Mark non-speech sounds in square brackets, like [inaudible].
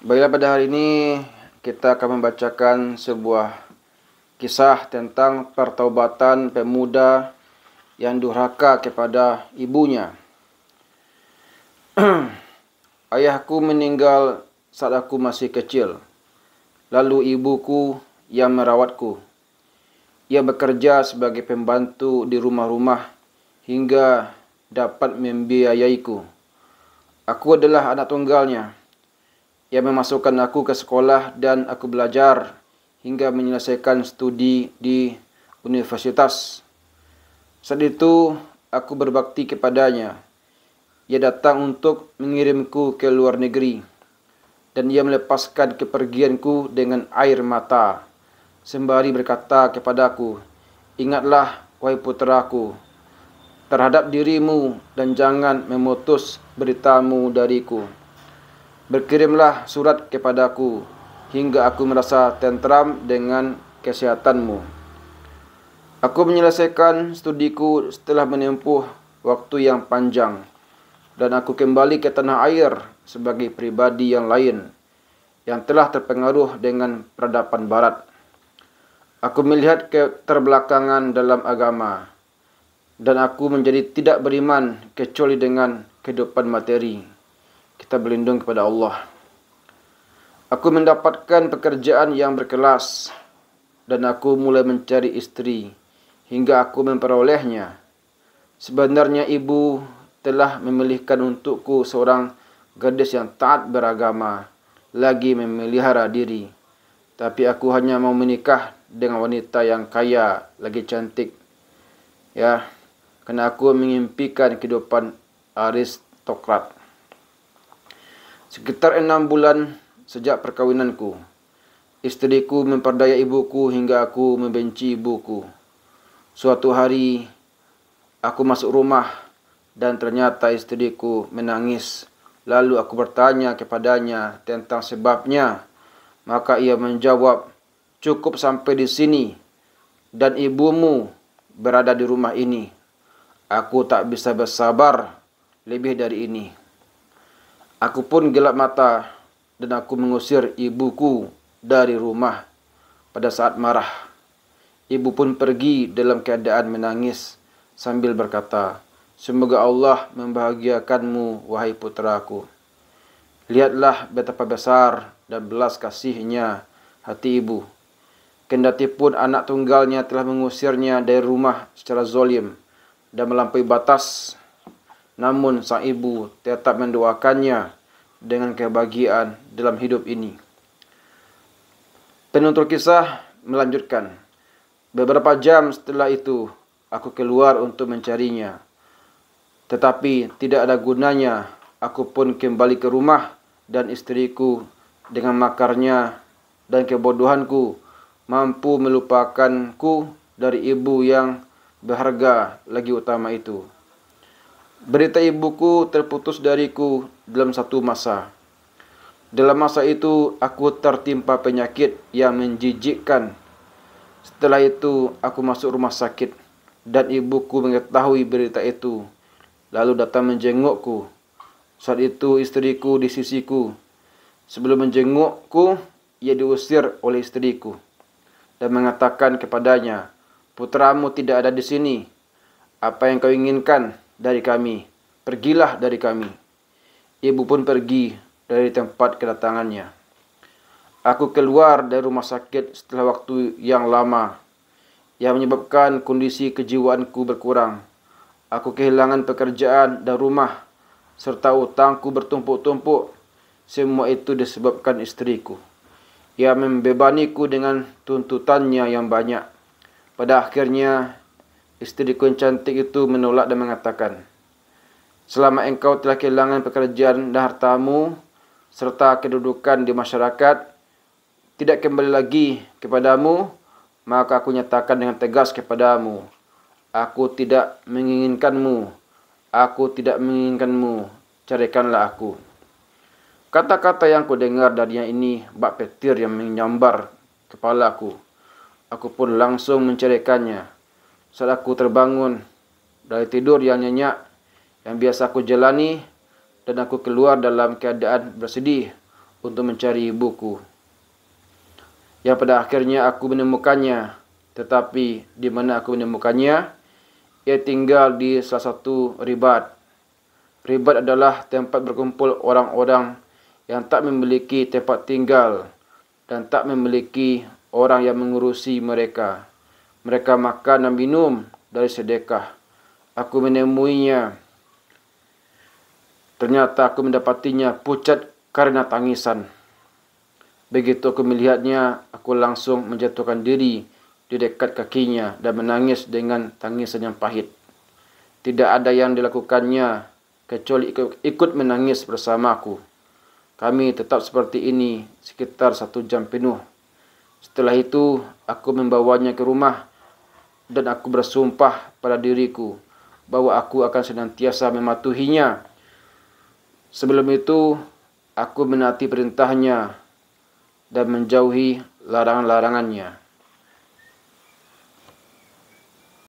Baiklah pada hari ini kita akan membacakan sebuah kisah tentang pertaubatan pemuda yang durhaka kepada ibunya. [clears throat] Ayahku meninggal saat aku masih kecil. Lalu ibuku yang merawatku. Ia bekerja sebagai pembantu di rumah-rumah hingga dapat membiayaiku. Aku adalah anak tunggalnya ia memasukkan aku ke sekolah dan aku belajar hingga menyelesaikan studi di universitas. Saat itu aku berbakti kepadanya. Ia datang untuk mengirimku ke luar negeri dan ia melepaskan kepergianku dengan air mata sembari berkata kepadaku, "Ingatlah wahai puteraku terhadap dirimu dan jangan memutus beritamu dariku." Berkirimlah surat kepadaku hingga aku merasa tentram dengan kesehatanmu. Aku menyelesaikan studiku setelah menempuh waktu yang panjang dan aku kembali ke tanah air sebagai pribadi yang lain yang telah terpengaruh dengan peradaban barat. Aku melihat keterbelakangan dalam agama dan aku menjadi tidak beriman kecuali dengan kehidupan materi kita berlindung kepada Allah. Aku mendapatkan pekerjaan yang berkelas dan aku mulai mencari istri hingga aku memperolehnya. Sebenarnya ibu telah memilihkan untukku seorang gadis yang taat beragama lagi memelihara diri. Tapi aku hanya mau menikah dengan wanita yang kaya lagi cantik. Ya, karena aku mengimpikan kehidupan aristokrat. Sekitar enam bulan sejak perkawinanku, Isteriku memperdaya ibuku hingga aku membenci ibuku. Suatu hari, aku masuk rumah dan ternyata isteriku menangis. Lalu aku bertanya kepadanya tentang sebabnya. Maka ia menjawab, cukup sampai di sini dan ibumu berada di rumah ini. Aku tak bisa bersabar lebih dari ini. Aku pun gelap mata dan aku mengusir ibuku dari rumah pada saat marah. Ibu pun pergi dalam keadaan menangis sambil berkata, Semoga Allah membahagiakanmu, wahai putraku. Lihatlah betapa besar dan belas kasihnya hati ibu. Kendati pun anak tunggalnya telah mengusirnya dari rumah secara zolim dan melampaui batas namun sang ibu tetap mendoakannya dengan kebahagiaan dalam hidup ini. Penutur kisah melanjutkan, Beberapa jam setelah itu, aku keluar untuk mencarinya. Tetapi tidak ada gunanya, aku pun kembali ke rumah dan istriku dengan makarnya dan kebodohanku mampu melupakanku dari ibu yang berharga lagi utama itu. Berita ibuku terputus dariku dalam satu masa. Dalam masa itu aku tertimpa penyakit yang menjijikkan. Setelah itu aku masuk rumah sakit dan ibuku mengetahui berita itu. Lalu datang menjengukku. Saat itu istriku di sisiku. Sebelum menjengukku, ia diusir oleh istriku dan mengatakan kepadanya, "Putramu tidak ada di sini. Apa yang kau inginkan?" dari kami, pergilah dari kami. Ibu pun pergi dari tempat kedatangannya. Aku keluar dari rumah sakit setelah waktu yang lama yang menyebabkan kondisi kejiwaanku berkurang. Aku kehilangan pekerjaan dan rumah serta utangku bertumpuk-tumpuk. Semua itu disebabkan istriku. Ia membebaniku dengan tuntutannya yang banyak. Pada akhirnya Istriku yang cantik itu menolak dan mengatakan, Selama engkau telah kehilangan pekerjaan dan hartamu, serta kedudukan di masyarakat, tidak kembali lagi kepadamu, maka aku nyatakan dengan tegas kepadamu, Aku tidak menginginkanmu, aku tidak menginginkanmu, carikanlah aku. Kata-kata yang ku dengar darinya ini bak petir yang menyambar kepala aku. Aku pun langsung menceraikannya saat aku terbangun dari tidur yang nyenyak yang biasa aku jalani dan aku keluar dalam keadaan bersedih untuk mencari buku. Yang pada akhirnya aku menemukannya, tetapi di mana aku menemukannya, ia tinggal di salah satu ribat. Ribat adalah tempat berkumpul orang-orang yang tak memiliki tempat tinggal dan tak memiliki orang yang mengurusi mereka. Mereka makan dan minum dari sedekah. Aku menemuinya. Ternyata aku mendapatinya pucat karena tangisan. Begitu aku melihatnya, aku langsung menjatuhkan diri di dekat kakinya dan menangis dengan tangisan yang pahit. Tidak ada yang dilakukannya kecuali ikut menangis bersamaku. Kami tetap seperti ini sekitar satu jam penuh. Setelah itu, aku membawanya ke rumah dan aku bersumpah pada diriku bahwa aku akan senantiasa mematuhinya. Sebelum itu, aku menati perintahnya dan menjauhi larangan-larangannya.